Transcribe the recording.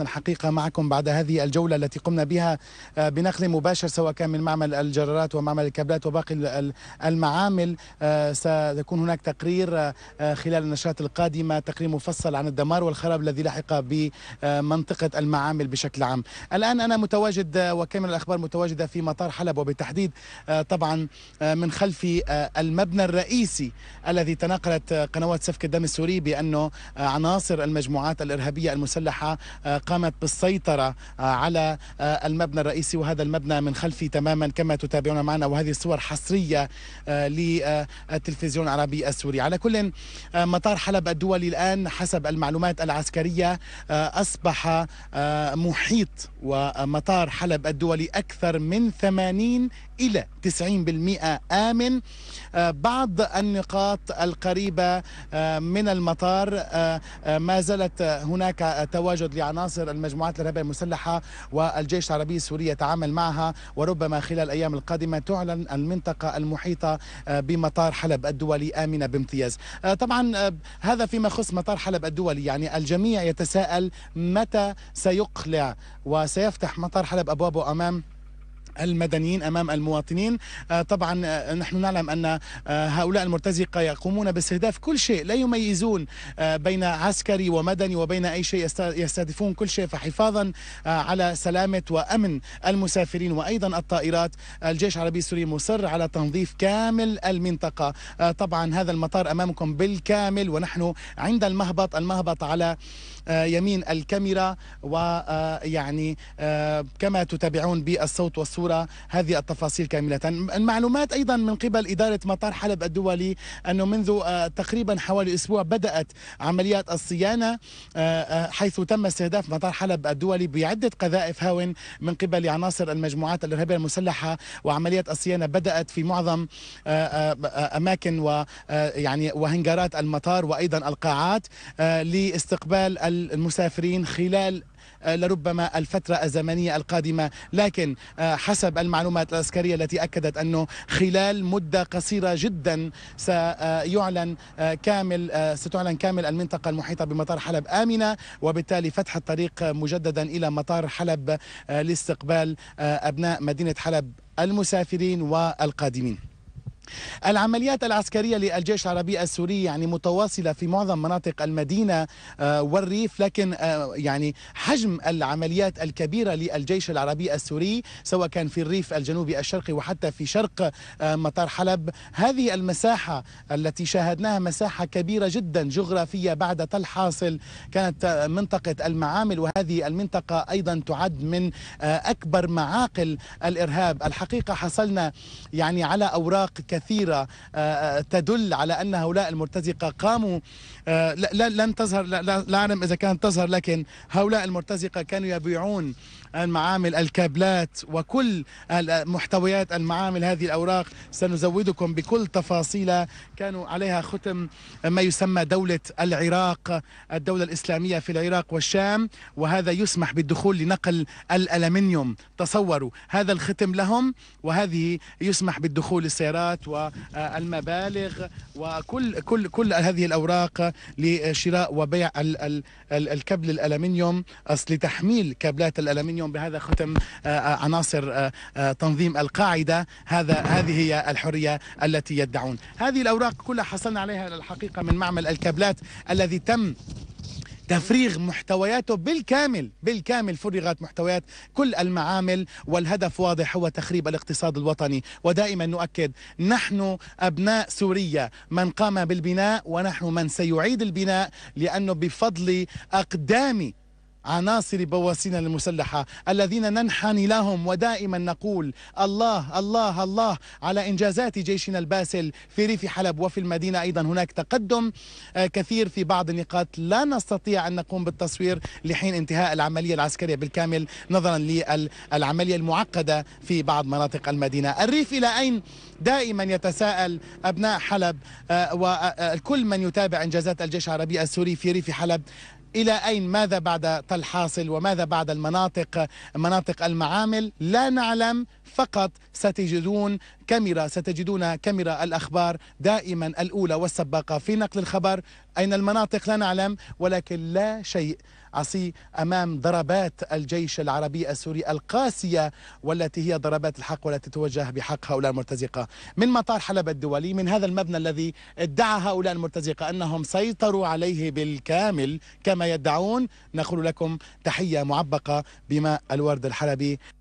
الحقيقة معكم بعد هذه الجولة التي قمنا بها آه، بنقل مباشر سواء كان من معمل الجرارات ومعمل الكابلات وباقي المعامل آه، سيكون هناك تقرير آه، خلال النشرات القادمة تقرير مفصل عن الدمار والخراب الذي لحق بمنطقة المعامل بشكل عام الآن أنا متواجد وكامل الأخبار متواجدة في مطار حلب وبالتحديد طبعا من خلف المبنى الرئيسي الذي تناقلت قنوات سفك الدم السوري بأنه عناصر المجموعات الإرهابية المسلحة قامت بالسيطرة آه، على آه، المبنى الرئيسي وهذا المبنى من خلفي تماما كما تتابعون معنا وهذه الصور حصرية آه، للتلفزيون العربي السوري على كل مطار حلب الدولي الآن حسب المعلومات العسكرية أصبح محيط ومطار حلب الدولي أكثر من 80 إلى 90% آمن بعض النقاط القريبة من المطار ما زالت هناك تواجد لعناصر مصر المجموعات الارهابيه المسلحه والجيش العربي السوري يتعامل معها وربما خلال الايام القادمه تعلن المنطقه المحيطه آه، بمطار حلب الدولي امنه بامتياز. آه، طبعا آه، هذا فيما يخص مطار حلب الدولي يعني الجميع يتساءل متى سيقلع وسيفتح مطار حلب ابوابه امام المدنيين امام المواطنين آه، طبعا آه، نحن نعلم ان آه، هؤلاء المرتزقه يقومون باستهداف كل شيء لا يميزون بين عسكري ومدني وبين اي شيء يستهدفون كل شيء فحفاظا على سلامه وامن المسافرين وايضا الطائرات الجيش العربي السوري مصر على تنظيف كامل المنطقه طبعا هذا المطار امامكم بالكامل ونحن عند المهبط المهبط على يمين الكاميرا ويعني كما تتابعون بالصوت والصوره الصورة هذه التفاصيل كاملة المعلومات أيضا من قبل إدارة مطار حلب الدولي أنه منذ آه، تقريبا حوالي أسبوع بدأت عمليات الصيانة آه، آه، حيث تم استهداف مطار حلب الدولي بعدة قذائف هاون من قبل عناصر المجموعات الإرهابية المسلحة وعمليات الصيانة بدأت في معظم أماكن ويعني وهنجرات المطار وأيضا القاعات لاستقبال المسافرين خلال آه، لربما الفترة الزمنية القادمة لكن آه، حسب المعلومات العسكرية التي أكدت أنه خلال مدة قصيرة جدا سيعلن آه، كامل ستعلن كامل المنطقة المحيطة بمطار حلب آمنة وبالتالي فتح الطريق مجددا إلى مطار حلب لاستقبال أبناء مدينة حلب المسافرين والقادمين العمليات العسكرية للجيش العربي السوري يعني متواصلة في معظم مناطق المدينة آه، والريف لكن آه، يعني حجم العمليات الكبيرة للجيش العربي السوري سواء كان في الريف الجنوبي الشرقي وحتى في شرق آه، مطار حلب هذه المساحة التي شاهدناها مساحة كبيرة جدا جغرافية بعد تل حاصل كانت منطقة المعامل وهذه المنطقة أيضا تعد من أكبر معاقل الإرهاب الحقيقة حصلنا يعني على أوراق كثيرة كثيرة آه، آه، تدل على أن هؤلاء المرتزقة قاموا آه، لن تظهر لا أعلم إذا كانت تظهر لكن هؤلاء المرتزقة كانوا يبيعون المعامل الكابلات وكل محتويات المعامل هذه الأوراق سنزودكم بكل تفاصيلها كانوا عليها ختم ما يسمى دولة العراق الدولة الإسلامية في العراق والشام وهذا يسمح بالدخول لنقل الألمنيوم تصوروا هذا الختم لهم وهذه يسمح بالدخول للسيارات والمبالغ وكل كل كل هذه الاوراق لشراء وبيع الكبل الالمنيوم لتحميل كابلات الالمنيوم بهذا ختم آه، آه، عناصر آه، تنظيم القاعده هذا هذه هي الحريه التي يدعون هذه الاوراق كلها حصلنا عليها الحقيقه من معمل الكابلات الذي تم تفريغ محتوياته بالكامل بالكامل فرغت محتويات كل المعامل والهدف واضح هو تخريب الاقتصاد الوطني ودائما نؤكد نحن أبناء سوريا من قام بالبناء ونحن من سيعيد البناء لأنه بفضل أقدامي عناصر بواسينا المسلحة الذين ننحني لهم ودائما نقول الله الله الله على إنجازات جيشنا الباسل في ريف حلب وفي المدينة أيضا هناك تقدم آه، كثير في بعض النقاط لا نستطيع أن نقوم بالتصوير لحين انتهاء العملية العسكرية بالكامل نظرا للعملية المعقدة في بعض مناطق المدينة الريف إلى أين دائما يتساءل أبناء حلب آه، وكل آه، من يتابع إنجازات الجيش العربي السوري في ريف حلب إلى أين ماذا بعد طلحاصل وماذا بعد المناطق مناطق المعامل لا نعلم فقط ستجدون كاميرا ستجدون كاميرا الأخبار دائما الأولى والسباقة في نقل الخبر أين المناطق لا نعلم ولكن لا شيء عصي أمام ضربات الجيش العربي السوري القاسية والتي هي ضربات الحق والتي توجه بحق هؤلاء المرتزقة من مطار حلب الدولي من هذا المبنى الذي ادعى هؤلاء المرتزقة أنهم سيطروا عليه بالكامل كما يدعون نقول لكم تحية معبقة بماء الورد الحلبي